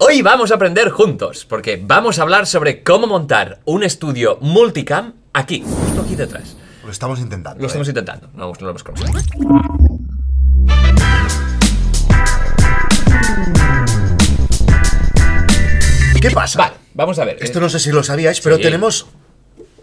Hoy vamos a aprender juntos, porque vamos a hablar sobre cómo montar un estudio multicam aquí, justo aquí detrás. Lo estamos intentando. Lo estamos ¿eh? intentando, no, lo hemos conseguido. ¿Qué pasa? Vale, vamos a ver. Esto eh, no sé si lo sabíais, pero tenemos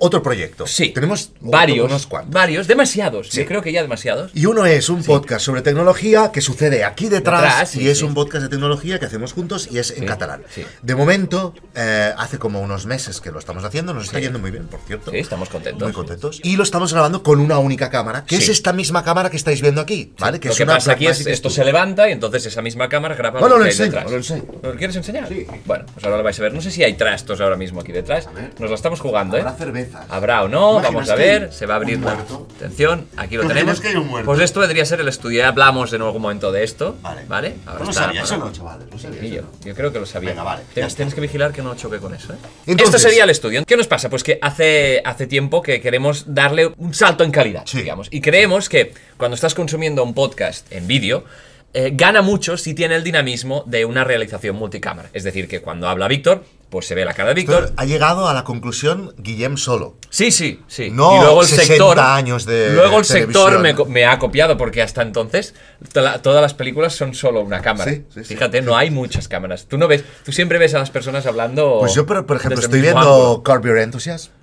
otro proyecto. Sí. Tenemos varios. unos cuantos. Varios, demasiados. Sí. creo que ya demasiados. Y uno es un podcast sobre tecnología que sucede aquí detrás. y es un podcast de tecnología que hacemos juntos y es en catalán. De momento, eh, hace como unos meses que lo estamos haciendo. Nos está yendo muy bien, por cierto. Sí, estamos contentos. Muy contentos. Y lo estamos grabando con una única cámara, que es esta misma cámara que estáis viendo aquí. ¿vale? Que lo que pasa aquí es esto se levanta y entonces esa misma cámara graba bueno, lo, que detrás. Lo, enseño. lo quieres enseñar? Sí. Bueno, pues ahora lo vais a ver. No sé si hay trastos ahora mismo aquí detrás. Nos lo estamos jugando, ¿eh? cerveza. ¿Habrá o no? Vamos a ver. Se va a abrir la. Atención, aquí lo tenemos. Pues esto debería ser el estudio. Ya hablamos en algún momento de esto. Vale. ¿Vale? yo, creo que lo sabía. Tienes, que vigilar que no choque con eso. ¿eh? esto sería el estudio. ¿Qué nos pasa? Pues que hace, hace tiempo que queremos darle un salto en calidad, digamos. Y creemos que cuando estás consumiendo un podcast en vídeo, eh, gana mucho si tiene el dinamismo de una realización multicámara. Es decir, que cuando habla Víctor, pues se ve la cara de Víctor. ha llegado a la conclusión Guillem solo. Sí, sí, sí. No, luego el 60 sector, años de. Luego el sector me, ha copiado, porque hasta entonces todas las películas son solo una cámara. Fíjate, no hay muchas cámaras. Tú no ves, tú siempre ves a las personas hablando. Pues yo, por ejemplo, estoy viendo Curb Your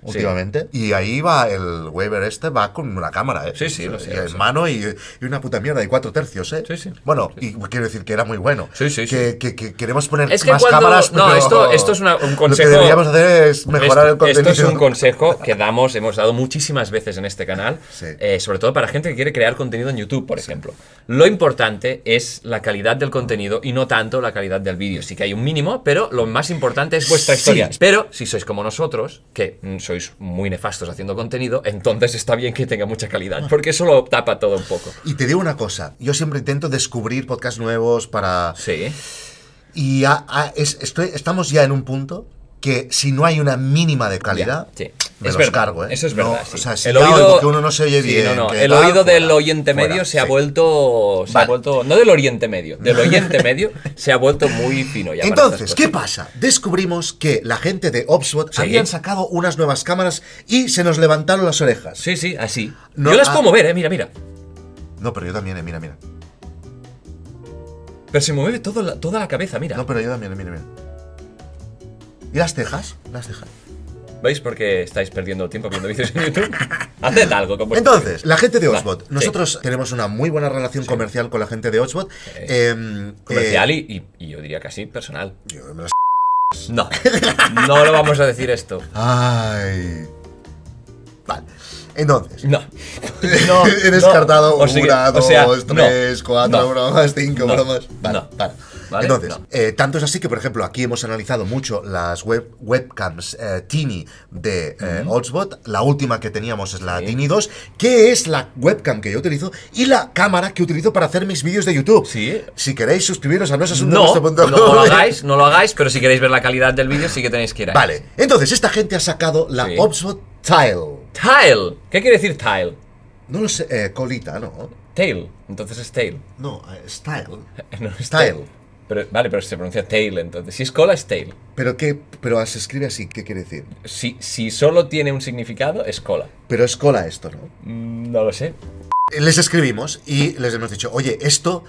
últimamente. Y ahí va el waiver este, va con una cámara, ¿eh? Sí, sí. en mano y, una puta mierda, y cuatro tercios, ¿eh? Sí, sí. Bueno, y quiero decir que era muy bueno. Sí, sí, que, queremos poner más cámaras, No, esto, esto es un consejo... Lo que deberíamos hacer es mejorar el contenido. Esto es un consejo que damos, hemos dado muchísimas veces en este canal, eh, sobre todo para gente que quiere crear contenido en YouTube, por ejemplo. Lo importante es la calidad del contenido y no tanto la calidad del vídeo. Sí que hay un mínimo, pero lo más importante es vuestra historia. Pero si sois como nosotros, que mm, sois muy nefastos haciendo contenido, entonces está bien que tenga mucha calidad, porque eso lo tapa todo un poco. Y te digo una cosa, yo siempre intento descubrir podcasts nuevos para... Sí. Y estoy, estamos ya en un punto que si no hay una mínima de calidad, es los ¿eh? Eso es verdad. O sea, el oído uno no se oye bien. El oído del oyente Medio se ha vuelto, se ha vuelto, no del Oriente Medio, del oyente Medio se ha vuelto muy fino. Ya Entonces, ¿qué pasa? Descubrimos que la gente de Oxford habían sacado unas nuevas cámaras y se nos levantaron las orejas. Sí, sí, así. yo las ah. puedo mover, ¿eh? mira, mira. No, pero yo también, eh, mira, mira. Pero se mueve toda la cabeza, mira. No, pero yo también, eh, mira, mira. ¿Y las cejas? Las cejas. ¿Veis por qué estáis perdiendo tiempo viendo vídeos en YouTube? Haced algo. Con Entonces, la gente de Oxbot. Nosotros tenemos una muy buena relación comercial con la gente de Oxbot. Eh, em, comercial eh, y, y, yo diría casi personal. Yo No, no lo vamos a decir esto. Ay. Vale. Entonces. No. he descartado no. una, dos, tres, cuatro bromas, cinco bromas. Vale, vale. Entonces, eh, tanto es así que, por ejemplo, aquí hemos analizado mucho las web, webcams eh, Tini de eh, La última que teníamos es la Tini 2, que es la webcam que yo utilizo y la cámara que utilizo para hacer mis vídeos de YouTube. Sí. Si queréis suscribiros a No no, no, no lo hagáis, no lo hagáis, pero si queréis ver la calidad del vídeo sí que tenéis que ir Vale, entonces esta gente ha sacado la sí. Tile. Tile. ¿Qué quiere decir tile? No lo sé, eh, colita, ¿no? Tail, entonces es tail. No, style. no, style vale, pero se pronuncia tail entonces. Si es cola, es tail. ¿Pero qué? Pero se escribe así, ¿qué quiere decir? Si, solo tiene un significado, es cola. Pero es cola esto, ¿no? Mm, no lo sé. Les escribimos y les hemos dicho, oye, esto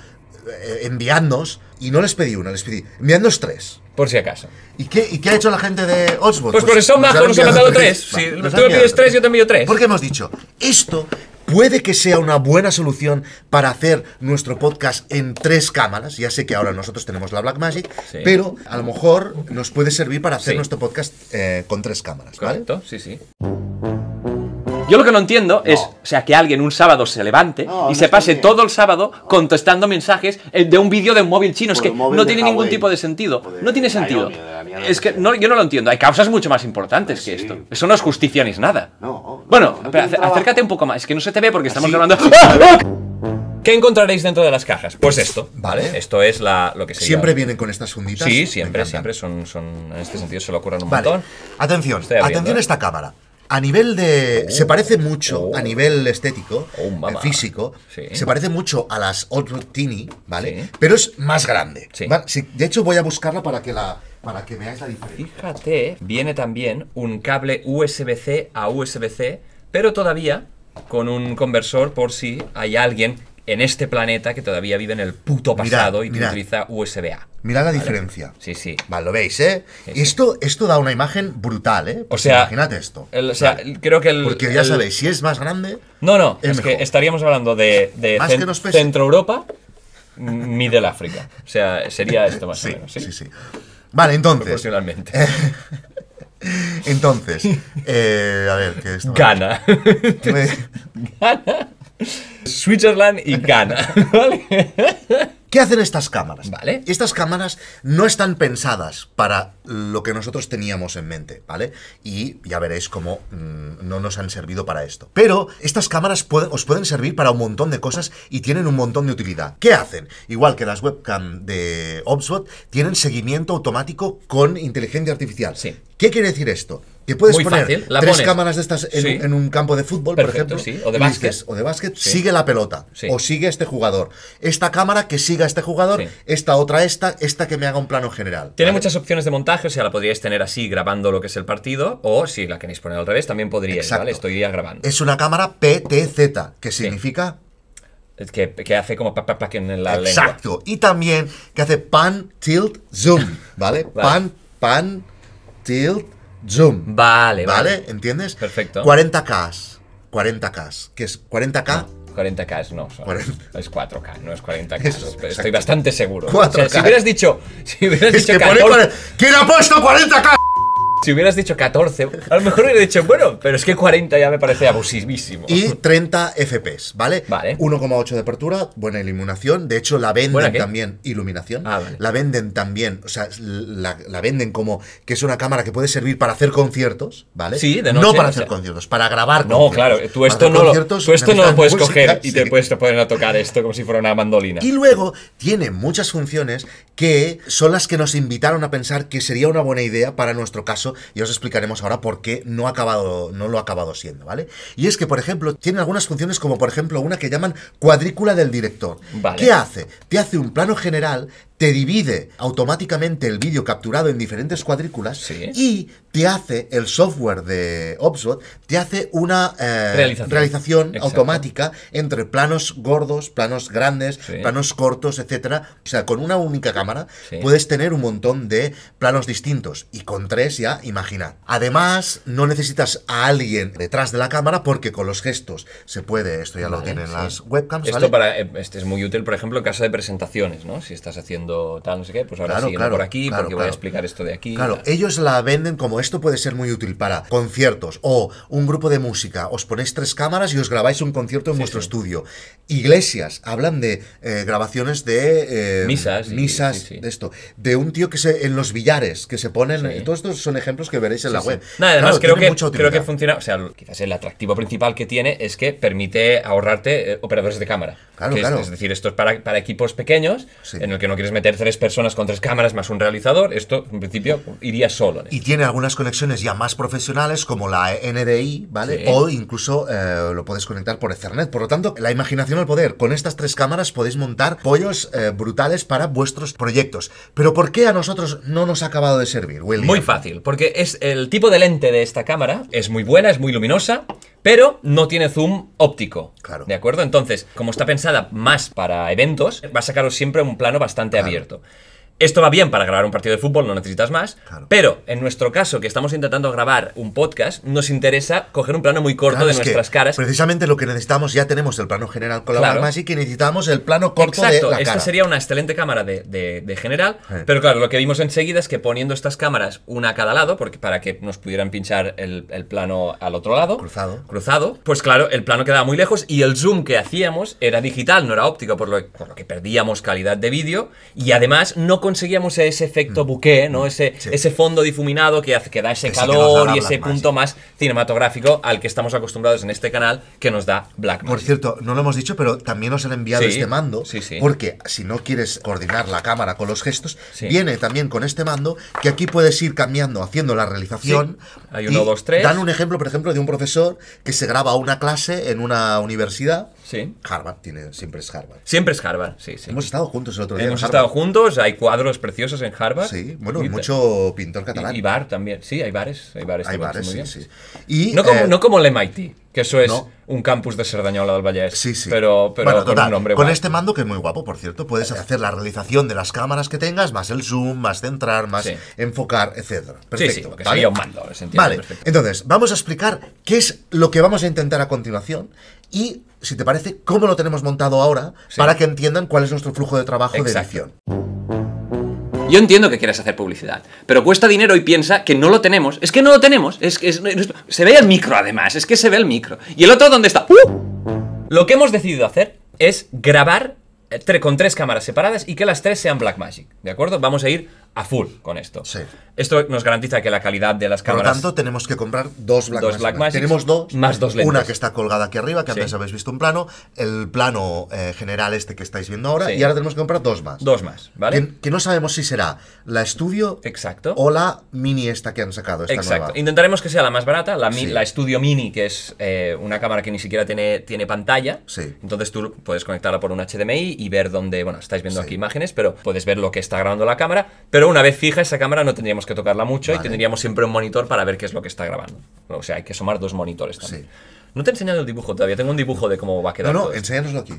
eh, enviadnos, y no les pedí uno, les pedí enviadnos tres. Por si acaso. ¿Y qué, qué ha hecho la gente de Oxford? Pues, pues por eso majos, nos han mandado tres. tú me pides tres, yo te envío tres. Porque hemos dicho, esto puede que sea una buena solución para hacer nuestro podcast en tres cámaras. Ya sé que ahora nosotros tenemos la Blackmagic, Magic, pero a lo mejor nos puede servir para hacer nuestro podcast eh, con tres cámaras, Correcto, sí, sí. Yo lo que no entiendo es, sea, que alguien un sábado se levante y se pase todo el sábado contestando mensajes eh, de un vídeo de un móvil chino. es que no tiene ningún tipo de sentido. no tiene sentido. Es que yo no lo entiendo. Hay causas mucho más importantes pues que esto. Eso no es justicia ni es nada. bueno, acércate un poco más. Es que no se te ve porque ¿Ah, estamos grabando. ¿Qué encontraréis dentro de las cajas? Pues esto, ¿vale? Esto es la, lo que se ¿Siempre vienen con estas funditas? Sí, siempre, siempre. Son, son, en este sentido se lo ocurren un montón. Atención, atención a eh. esta cámara. A nivel de. Oh. se parece mucho oh. a nivel estético, oh, eh, físico. Se parece mucho a las Old Tini, ¿vale? Pero es más grande. de hecho, voy a buscarla para que la para que veáis la diferencia. Fíjate, viene también un cable USB-C a USB-C, pero todavía con un conversor por si hay alguien en este planeta que todavía vive en el puto pasado y utiliza USB-A. Mirad la diferencia. Sí, sí. Vale, lo veis, ¿eh? Esto, esto da una imagen brutal, ¿eh? Pues o sea, imagínate esto. o sea, creo que el... Porque ya sabéis, si es más grande... No, no, es, que estaríamos hablando de, de Centro Europa, del África. O sea, sería esto más Sí, sí, sí. Vale, entonces. Proporcionalmente. entonces, eh, a ver, ¿qué es? Ghana. Gana. Switzerland y Ghana. ¿Vale? ¿Qué hacen estas cámaras? Estas cámaras no están pensadas para lo que nosotros teníamos en mente, ¿vale? Y ya veréis cómo mm, no nos han servido para esto. Pero estas cámaras os pueden servir para un montón de cosas y tienen un montón de utilidad. ¿Qué hacen? Igual que las webcam de Opswot, tienen seguimiento automático con inteligencia artificial. ¿Qué quiere decir esto? que puedes poner tres cámaras de estas en, un campo de fútbol, por ejemplo, o de básquet, o de básquet sigue la pelota o sigue este jugador. Esta cámara que siga este jugador, esta otra esta, esta que me haga un plano general. Tiene muchas opciones de montaje, o sea, la podríais tener así grabando lo que es el partido o si la queréis poner al revés también podríais, Exacto. ¿vale? Estoy ya grabando. Es una cámara PTZ, que significa que, que, hace como pa, en la Exacto. lengua. Exacto. Y también que hace pan, tilt, zoom, ¿vale? vale. Pan, pan, tilt, Zoom. Vale, vale. ¿Entiendes? Perfecto. 40K. 40K. ¿Qué es 40K. 40K no, es 4K, no es 40K. estoy bastante seguro. O sea, si hubieras dicho, si hubieras dicho que ¿Quién ha puesto 40K? Si hubieras dicho 14, a lo mejor hubiera dicho, bueno, pero es que 40 ya me parece abusivísimo. Y 30 FPS, ¿vale? Vale. 1,8 de apertura, buena iluminación. De hecho, la venden también. Iluminación. Ah, vale. La venden también. O sea, la, venden como que es una cámara que puede servir para hacer conciertos, ¿vale? Sí, de noche. No para hacer conciertos, para grabar no, conciertos. claro. Tú esto no, lo, tú esto no puedes coger y te puedes poner a tocar esto como si fuera una mandolina. Y luego tiene muchas funciones que son las que nos invitaron a pensar que sería una buena idea para nuestro caso y os explicaremos ahora por qué no, ha acabado, no lo ha acabado siendo, ¿vale? Y es que, por ejemplo, tiene algunas funciones como, por ejemplo, una que llaman cuadrícula del director. ¿Qué hace? Te hace un plano general te divide automáticamente el vídeo capturado en diferentes cuadrículas y te hace el software de Opsot, te hace una eh, realización, automática entre planos gordos, planos grandes, planos cortos, etcétera. O sea, con una única cámara puedes tener un montón de planos distintos y con tres ya, imaginar Además, no necesitas a alguien detrás de la cámara porque con los gestos se puede, esto ya lo tienen las webcams. Esto para, eh, este es muy útil, por ejemplo, en casa de presentaciones, ¿no? Si estás haciendo tal, no sé qué, pues ahora claro, por aquí porque voy a explicar esto de aquí. Claro, ellos la venden como esto puede ser muy útil para conciertos o un grupo de música, os ponéis tres cámaras y os grabáis un concierto en vuestro estudio. Iglesias, hablan de eh, grabaciones de eh, misas, de esto, de un tío que se en los billares, que se ponen, todos estos son ejemplos que veréis en la web. Nada, además creo, que, creo que funciona, o sea, quizás el atractivo principal que tiene es que permite ahorrarte eh, operadores de cámara. Claro, claro. Es, decir, esto es para, para equipos pequeños en el que no quieres meter meter tres personas con tres cámaras más un realizador, esto en principio iría solo. y tiene algunas conexiones ya más profesionales como la NDI, ¿vale? O incluso eh, lo puedes conectar por Ethernet. Por lo tanto, la imaginación al poder. Con estas tres cámaras podéis montar pollos eh, brutales para vuestros proyectos. Pero ¿por qué a nosotros no nos ha acabado de servir, William? Muy fácil, porque es el tipo de lente de esta cámara es muy buena, es muy luminosa, pero no tiene zoom óptico. Claro. ¿De acuerdo? Entonces, como está pensada más para eventos, va a sacaros siempre un plano bastante abierto esto va bien para grabar un partido de fútbol, no necesitas más. Pero en nuestro caso, que estamos intentando grabar un podcast, nos interesa coger un plano muy corto de nuestras caras. Precisamente lo que necesitamos, ya tenemos el plano general con la claro. así que necesitamos el plano corto Exacto, de la Esta sería una excelente cámara de, de, general. Pero claro, lo que vimos enseguida es que poniendo estas cámaras una a cada lado, porque para que nos pudieran pinchar el, plano al otro lado. Cruzado. Cruzado. Pues claro, el plano quedaba muy lejos y el zoom que hacíamos era digital, no era óptico, por lo, por lo que perdíamos calidad de vídeo. Y además no conseguíamos ese efecto mm. buque, ¿no? Mm. Ese, ese fondo difuminado que, da ese calor y ese punto más cinematográfico al que estamos acostumbrados en este canal que nos da Black Por cierto, no lo hemos dicho, pero también nos han enviado este mando, porque si no quieres coordinar la cámara con los gestos, viene también con este mando que aquí puedes ir cambiando, haciendo la realización. Hay uno, dos, Dan un ejemplo, por ejemplo, de un profesor que se graba una clase en una universidad. Harvard tiene, siempre es Harvard. Siempre es Harvard, sí, sí. Hemos estado juntos el otro día. Hemos estado juntos, hay cuadros preciosos en Harvard. Sí, bueno, y, mucho pintor catalán. Y, bar también. Sí, hay bares. Hay bares, hay bares sí, sí. Y, no, como, eh, el MIT, que eso es un campus de Cerdañola del Vallès, Sí, sí. Pero, pero con, con este mando que es muy guapo, por cierto, puedes hacer la realización de las cámaras que tengas, más el zoom, más centrar, más enfocar, etc. Perfecto. Sí, sí, ¿vale? un mando, Vale, entonces, vamos a explicar qué es lo que vamos a intentar a continuación y, si te parece, cómo lo tenemos montado ahora para que entiendan cuál es nuestro flujo de trabajo de edición. Yo entiendo que quieres hacer publicidad, pero cuesta dinero y piensa que no lo tenemos. Es que no lo tenemos. Es que se ve el micro además. Es que se ve el micro. ¿Y el otro dónde está? ¡Uh! Lo que hemos decidido hacer es grabar eh, con tres cámaras separadas y que las tres sean Blackmagic. ¿De acuerdo? Vamos a ir a full con esto. Sí. Esto nos garantiza que la calidad de las cámaras. Por lo tanto, tenemos que comprar dos Black, Tenemos dos. Más dos lentes. Una que está colgada aquí arriba, que apenas antes habéis visto un plano. El plano eh, general este que estáis viendo ahora. Y ahora tenemos que comprar dos más. Dos más, ¿vale? Que, no sabemos si será la estudio. Exacto. O la mini esta que han sacado. Esta Exacto. Intentaremos que sea la más barata. La, la estudio mini, que es eh, una cámara que ni siquiera tiene, tiene pantalla. Sí. Entonces tú puedes conectarla por un HDMI y ver dónde. Bueno, estáis viendo aquí imágenes, pero puedes ver lo que está grabando la cámara. Pero una vez fija esa cámara no tendríamos que tocarla mucho y tendríamos siempre un monitor para ver qué es lo que está grabando. O sea, hay que sumar dos monitores también. No te he enseñado el dibujo todavía, tengo un dibujo de cómo va a quedar. No, no, enséñanoslo aquí.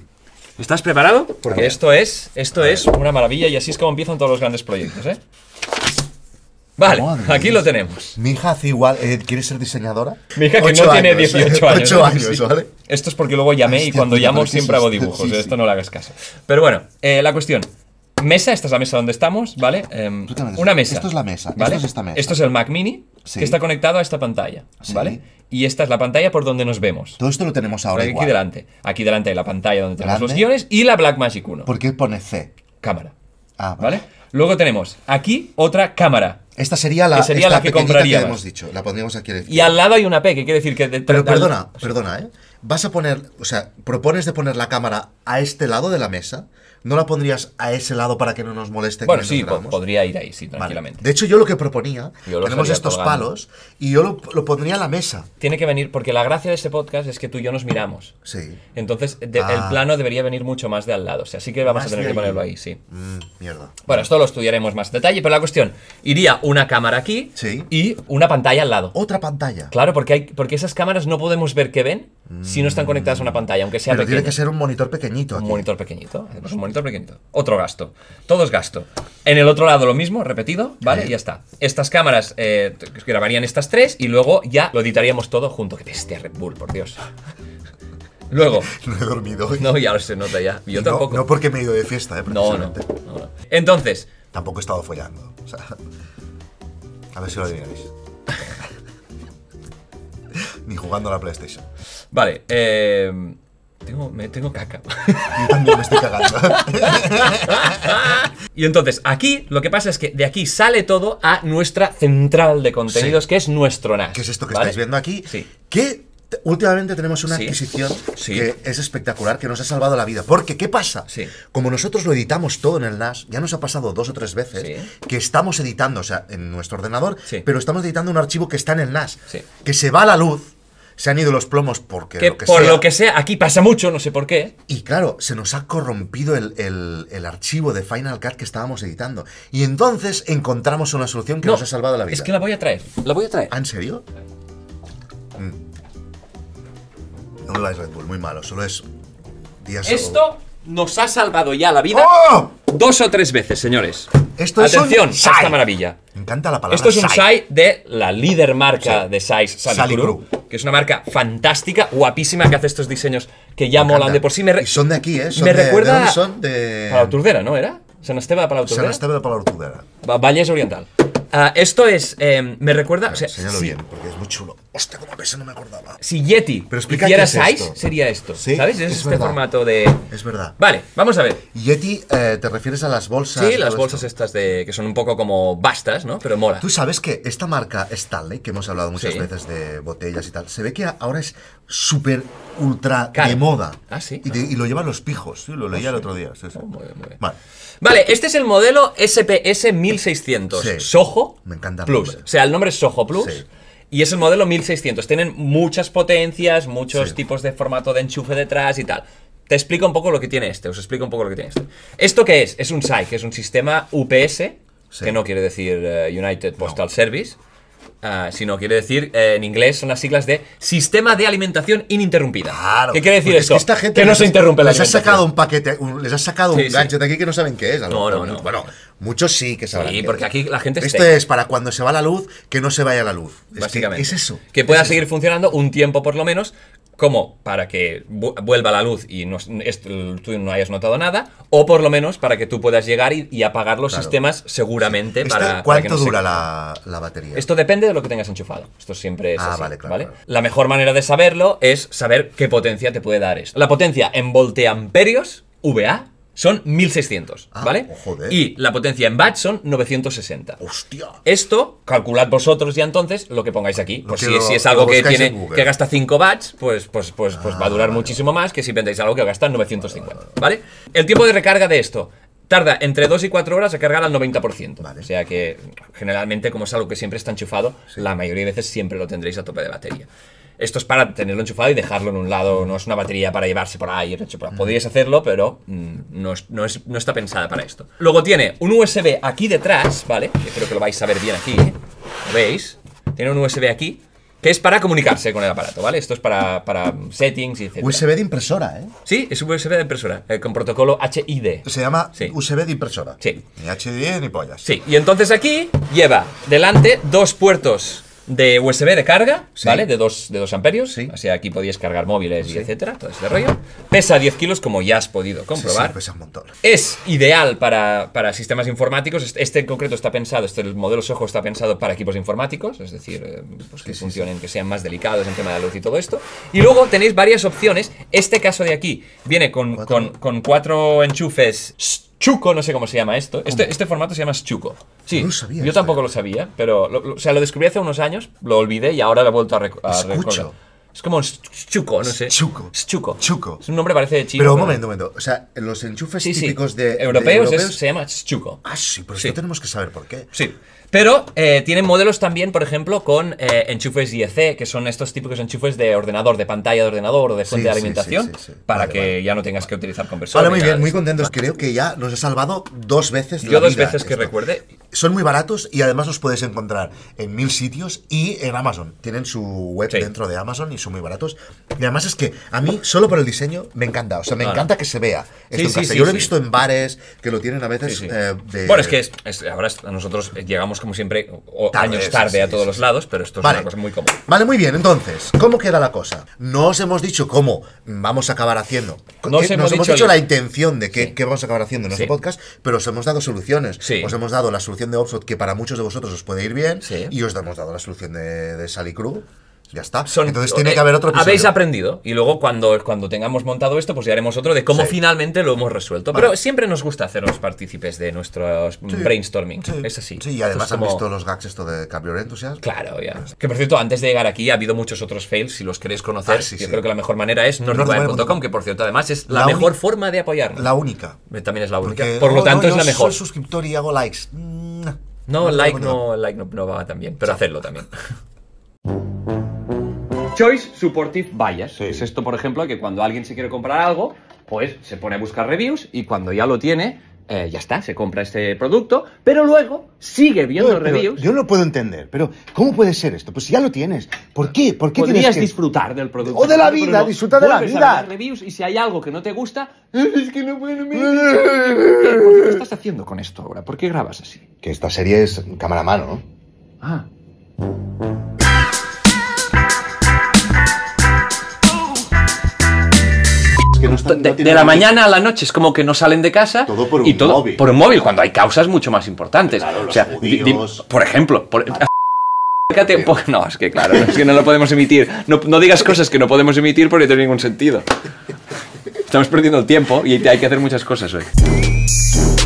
¿Estás preparado? Porque esto es, esto es una maravilla y así es como empiezan todos los grandes proyectos, ¿eh? Vale, aquí lo tenemos. Mi hija hace igual, eh, ¿quiere ser diseñadora? Mi hija que no tiene 18 años. años, ¿vale? Esto es porque luego llamé y cuando llamo siempre hago dibujos, ¿eh? esto no le hagas caso. Pero bueno, la cuestión, Mesa, esta es la mesa donde estamos, ¿vale? Em, una mesa. Esto es la mesa, ¿vale? Esto es esta mesa. Esto es el Mac Mini, que está conectado a esta pantalla, ¿vale? Y esta es la pantalla por donde nos vemos. Todo esto lo tenemos ahora Aquí delante. Aquí delante hay la pantalla donde tenemos los guiones y la Blackmagic 1. ¿Por qué pone C? Cámara. Ah, vale. Luego tenemos aquí otra cámara. Esta sería la, que, sería la que compraríamos. hemos dicho. La pondríamos aquí. Y al lado hay una P, que quiere decir que... Pero perdona, perdona, ¿eh? Vas a poner, o sea, propones de poner la cámara a este lado de la mesa ¿No la pondrías a ese lado para que no nos moleste? Bueno, sí, podría ir ahí, sí, tranquilamente. De hecho, yo lo que proponía, tenemos estos palos y yo lo, pondría a la mesa. Tiene que venir, porque la gracia de este podcast es que tú y yo nos miramos. Sí. Entonces, el ah. plano debería venir mucho más de al lado. O sea, así que vamos a tener que ponerlo ahí, sí. Mm, mierda. Bueno, esto lo estudiaremos más detalle, pero la cuestión, iría una cámara aquí sí. y una pantalla al lado. Otra pantalla. Claro, porque, hay, porque esas cámaras no podemos ver qué ven si no están conectadas a una mm. pantalla, aunque sea pero tiene que ser un monitor pequeñito. Un monitor pequeñito. monitor otro gasto. Todo es gasto. En el otro lado lo mismo, repetido, ¿vale? ya está. Estas cámaras eh, grabarían estas tres y luego ya lo editaríamos todo junto. Que bestia Red Bull, por Dios. Luego. No he dormido hoy. No, ya se nota ya. Yo no, tampoco. No porque me he ido de fiesta, ¿eh? No, Entonces. Tampoco he estado follando. O sea. A ver si lo adivináis. Ni jugando a la PlayStation. Vale, eh, tengo, me tengo caca. Yo también me estoy cagando. y entonces, aquí lo que pasa es que de aquí sale todo a nuestra central de contenidos, que es nuestro NAS. Que es esto que estáis viendo aquí? Que últimamente tenemos una adquisición que es espectacular, que nos ha salvado la vida. Porque, ¿qué pasa? Como nosotros lo editamos todo en el NAS, ya nos ha pasado dos o tres veces que estamos editando, o sea, en nuestro ordenador, pero estamos editando un archivo que está en el NAS, que se va a la luz se han ido los plomos porque por lo que sea, aquí pasa mucho, no sé por qué. Y claro, se nos ha corrompido el, archivo de Final Cut que estábamos editando. Y entonces encontramos una solución que nos ha salvado la vida. Es que la voy a traer, la voy a traer. ¿Ah, ¿En serio? Mm. No lo Red Bull, muy malo, solo es... Esto nos ha salvado ya la vida ¡Oh! dos o tres veces, señores. Esto es Atención, un esta maravilla. Me encanta la palabra Esto es un SAI de la líder marca de size, que es una marca fantástica, guapísima, que hace estos diseños que ya molan de por sí. y son de aquí, ¿eh? Son me recuerda. son de... Para la Turdera, ¿no era? San para de Turdera? San para la Turdera. Valles Oriental. Ah, esto es, em, me recuerda... señalo bien, porque es muy chulo. Hostia, como que no me acordaba. Si Yeti Pero hiciera sería esto. ¿Sabes? Es, este formato de... Es verdad. Vale, vamos a ver. Yeti, eh, ¿te refieres a las bolsas? Sí, las bolsas estas de que son un poco como bastas, ¿no? Pero mola. Tú sabes que esta marca Stanley, que hemos hablado muchas veces de botellas y tal, se ve que ahora es súper ultra de moda. Ah, sí. Y, lo llevan los pijos, lo leía el ah, otro día. Oh, muy bien, muy Vale. este es el modelo SPS 1600. Soho Me encanta Plus. O sea, el nombre es Soho Plus. Y es el modelo 1600. Tienen muchas potencias, muchos tipos de formato de enchufe detrás y tal. Te explico un poco lo que tiene este. Os explico un poco lo que tiene este. ¿Esto qué es? Es un que es un sistema UPS, que no quiere decir eh, United Postal Service si ah, sino quiere decir, eh, en inglés son las siglas de Sistema de Alimentación Ininterrumpida. ¿Qué quiere decir esto? que esta gente no se interrumpe la les ha sacado un paquete, les has sacado un gancho de aquí que no saben qué es. Bueno, muchos sí que saben Sí, porque aquí la gente Esto es para cuando se va la luz, que no se vaya la luz. Básicamente. Es, eso. Que pueda seguir funcionando un tiempo por lo menos, como para que vuelva la luz y tú no hayas notado nada, o por lo menos para que tú puedas llegar y, apagar los sistemas seguramente. Este, para, ¿Cuánto dura la, la, batería? Esto depende de lo que tengas enchufado. Esto siempre es ah, vale, claro, La mejor manera de saberlo es saber qué potencia te puede dar esto. La potencia en voltiamperios, VA, son 1600, ah, ¿vale? Oh, y la potencia en watts son 960. Hostia. Esto, calculad vosotros ya entonces lo que pongáis aquí. Pues si, es algo que tiene que gasta 5 watts, pues, pues, pues, pues, va a durar ah, muchísimo más que si vendéis algo que gasta 950, ah, ¿vale? El tiempo de recarga de esto tarda entre 2 y 4 horas a cargar al 90%. O sea que generalmente, como es algo que siempre está enchufado, la mayoría de veces siempre lo tendréis a tope de batería. Esto es para tenerlo enchufado y dejarlo en un lado, no es una batería para llevarse por ahí. Pues, Podrías hacerlo, pero mm, no, no, es, no está pensada para esto. Luego tiene un USB aquí detrás, ¿vale? Que creo que lo vais a ver bien aquí, ¿eh? ¿lo veis? Tiene un USB aquí que es para comunicarse con el aparato, ¿vale? Esto es para, para settings y USB de impresora, ¿eh? Sí, es un USB de impresora, eh, con protocolo HID. Se llama USB de impresora. Sí. Ni HID ni pollas. Sí, y entonces aquí lleva delante dos puertos de USB de carga, ¿vale? De 2 de amperios. Sí. O sea, aquí podéis cargar móviles y etcétera, todo este rollo. Pesa 10 kilos, como ya has podido comprobar. pesa un montón. Es ideal para, sistemas informáticos. Este en concreto está pensado, este el modelo Soho está pensado para equipos informáticos, es decir, eh, pues que funcionen, que sean más delicados en tema de luz y todo esto. Y luego tenéis varias opciones. Este caso de aquí viene con, Con, con cuatro enchufes Chuco, no sé cómo se llama esto. Este, este formato se llama Chuco. Sí, yo tampoco lo sabía, pero lo, o descubrí hace unos años, lo olvidé y ahora lo he vuelto a, rec Es como Chuco, no sé. Chuco. Chuco. Chuco. Es un nombre parece de chico. Pero un momento, un momento. O sea, los enchufes típicos de europeos, europeos se llama Chuco. Ah, sí, pero tenemos que saber por qué. Sí. Pero eh, tienen modelos también, por ejemplo, con eh, enchufes IEC, que son estos típicos enchufes de ordenador, de pantalla de ordenador o de fuente de alimentación, para que ya no tengas que utilizar conversores. Vale, muy bien, muy contentos. Creo que ya nos ha salvado dos veces. Yo dos veces que recuerde. Son muy baratos y además los puedes encontrar en mil sitios y en Amazon. Tienen su web dentro de Amazon y son muy baratos. Y además es que a mí, solo por el diseño, me encanta. O sea, me encanta que se vea Yo lo he visto en bares que lo tienen a veces eh, Bueno, es que ahora nosotros llegamos como siempre, años tarde a todos los lados, pero esto es una cosa muy común. Vale, muy bien, entonces, ¿cómo queda la cosa? No os hemos dicho cómo vamos a acabar haciendo. No eh, os hemos, dicho, la intención de qué, vamos a acabar haciendo en nuestro podcast, pero os hemos dado soluciones. Os hemos dado la solución de Opsot, que para muchos de vosotros os puede ir bien, y os hemos dado la solución de, de Sally Crew ya está. Entonces tiene eh, que haber otro episodio. Habéis aprendido y luego cuando, cuando tengamos montado esto, pues ya haremos otro de cómo finalmente lo hemos resuelto. Pero siempre nos gusta hacernos partícipes de nuestros mm, brainstorming. Es así. Sí, y además han visto los gags esto de Cambio Claro, ya. Pues que por cierto, antes de llegar aquí ha habido muchos otros fails. Si los queréis conocer, ah, yo creo que la mejor manera es northwire.com, que por cierto, además es la, mejor forma de apoyarnos. La única. Eh, también es la única. por lo tanto, es la mejor. Soy suscriptor y hago likes. Mm, no, no like, no, like no, va también, pero hacerlo también. Choice Supportive vayas. Es esto, por ejemplo, que cuando alguien se quiere comprar algo, pues se pone a buscar reviews y cuando ya lo tiene, eh, ya está, se compra este producto, pero luego sigue viendo reviews. Yo lo puedo entender, pero ¿cómo puede ser esto? Pues si ya lo tienes, ¿por qué? ¿Por qué Podrías disfrutar del producto. O de la vida, disfrutar de la vida. reviews y si hay algo que no te gusta, es que no qué, estás haciendo con esto ahora? ¿Por qué grabas así? Que esta serie es cámara a mano, ¿no? Ah. de, la mañana a la noche es como que no salen de casa. por y todo móvil. Por un móvil, cuando hay causas mucho más importantes. o sea, por ejemplo, pues, no, es que claro, no lo podemos emitir. No, no digas cosas que no podemos emitir porque no tiene ningún sentido. Estamos perdiendo el tiempo y hay que hacer muchas cosas hoy.